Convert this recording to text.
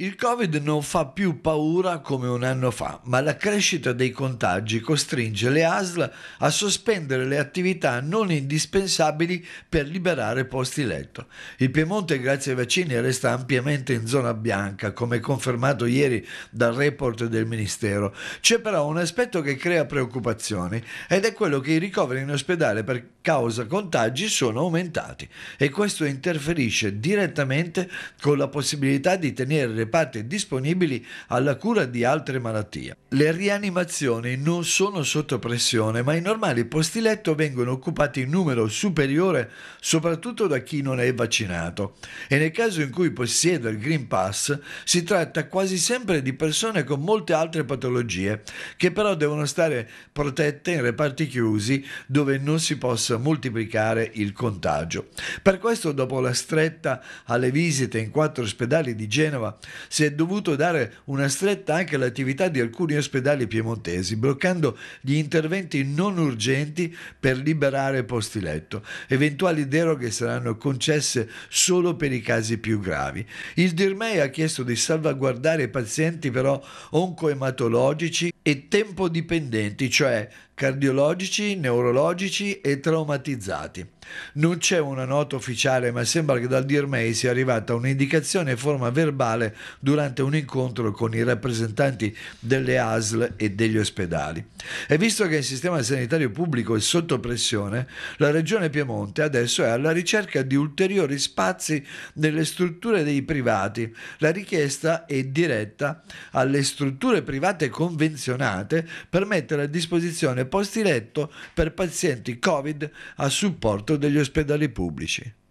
Il Covid non fa più paura come un anno fa, ma la crescita dei contagi costringe le ASL a sospendere le attività non indispensabili per liberare posti letto. Il Piemonte, grazie ai vaccini, resta ampiamente in zona bianca, come confermato ieri dal report del Ministero. C'è però un aspetto che crea preoccupazioni ed è quello che i ricoveri in ospedale per causa contagi sono aumentati e questo interferisce direttamente con la possibilità di tenere le reparti disponibili alla cura di altre malattie. Le rianimazioni non sono sotto pressione, ma i normali posti letto vengono occupati in numero superiore soprattutto da chi non è vaccinato e nel caso in cui possieda il Green Pass si tratta quasi sempre di persone con molte altre patologie che però devono stare protette in reparti chiusi dove non si possa moltiplicare il contagio. Per questo dopo la stretta alle visite in quattro ospedali di Genova si è dovuto dare una stretta anche all'attività di alcuni ospedali piemontesi, bloccando gli interventi non urgenti per liberare posti letto. Eventuali deroghe saranno concesse solo per i casi più gravi. Il DIRMEI ha chiesto di salvaguardare i pazienti però oncoematologici e tempodipendenti, cioè cardiologici, neurologici e traumatizzati. Non c'è una nota ufficiale, ma sembra che dal DIRMEI sia arrivata un'indicazione in forma verbale durante un incontro con i rappresentanti delle ASL e degli ospedali. E visto che il sistema sanitario pubblico è sotto pressione, la Regione Piemonte adesso è alla ricerca di ulteriori spazi nelle strutture dei privati. La richiesta è diretta alle strutture private convenzionate per mettere a disposizione posti letto per pazienti Covid a supporto degli ospedali pubblici.